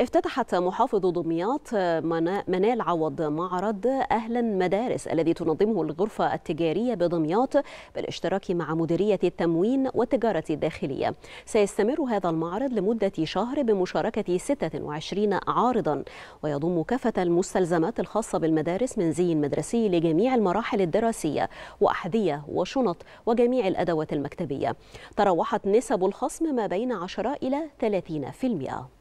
افتتحت محافظ دمياط آه، منال عوض معرض أهلا مدارس الذي تنظمه الغرفة التجارية بدمياط بالاشتراك مع مديرية التموين والتجارة الداخلية سيستمر هذا المعرض لمدة شهر بمشاركة 26 عارضا ويضم كافة المستلزمات الخاصة بالمدارس من زي مدرسي لجميع المراحل الدراسية وأحذية وشنط وجميع الأدوات المكتبية تراوحت نسب الخصم ما بين 10 إلى 30%